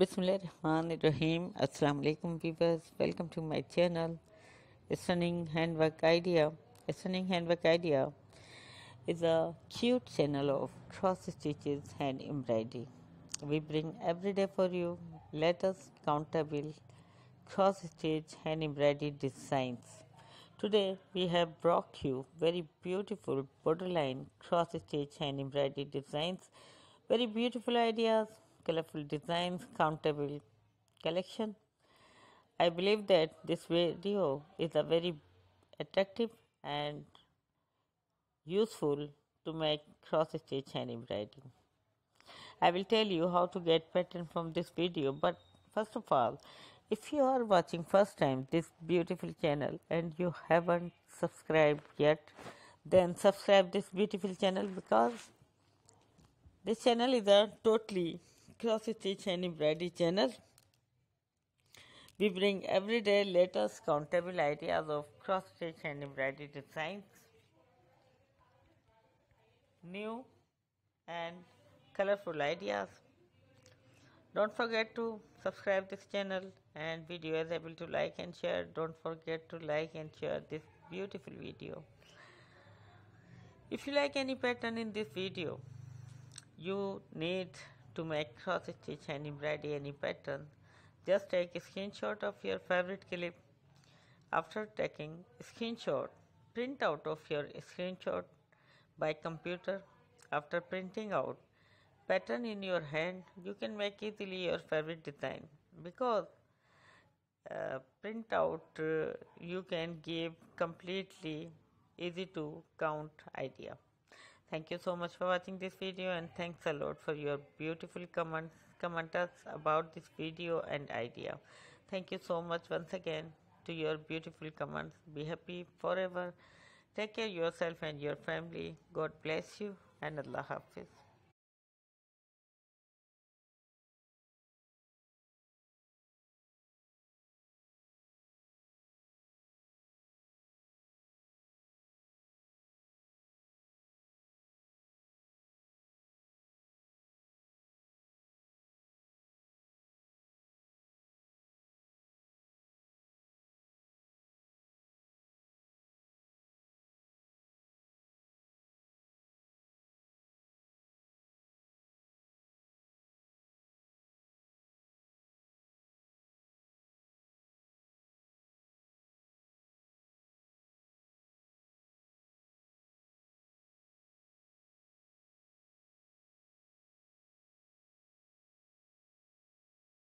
Bismillahirrahmanirrahim. Assalamu alaikum viewers. Welcome to my channel. A stunning handwork idea. A stunning handwork idea is a cute channel of cross stitches hand embroidery. We bring every day for you latest countable cross stitch hand embroidery designs. Today we have brought you very beautiful borderline cross stitch hand embroidery designs. Very beautiful ideas colorful designs, countable collection. I believe that this video is a very attractive and useful to make cross stitch hand embroidery. I will tell you how to get pattern from this video but first of all if you are watching first time this beautiful channel and you haven't subscribed yet then subscribe this beautiful channel because this channel is a totally Cross Stitch and Embroidery channel. We bring everyday latest countable ideas of cross stitch and embroidery designs, new and colorful ideas. Don't forget to subscribe this channel and video is able to like and share. Don't forget to like and share this beautiful video. If you like any pattern in this video, you need to make cross stitch and embroider any pattern just take a screenshot of your favorite clip after taking screenshot print out of your screenshot by computer after printing out pattern in your hand you can make easily your favorite design because uh, print out uh, you can give completely easy to count idea thank you so much for watching this video and thanks a lot for your beautiful comments commenters about this video and idea thank you so much once again to your beautiful comments be happy forever take care yourself and your family god bless you and allah hafiz